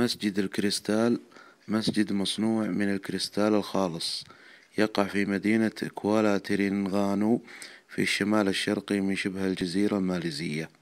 مسجد الكريستال مسجد مصنوع من الكريستال الخالص يقع في مدينة كوالا تيرينغانو في الشمال الشرقي من شبه الجزيرة الماليزية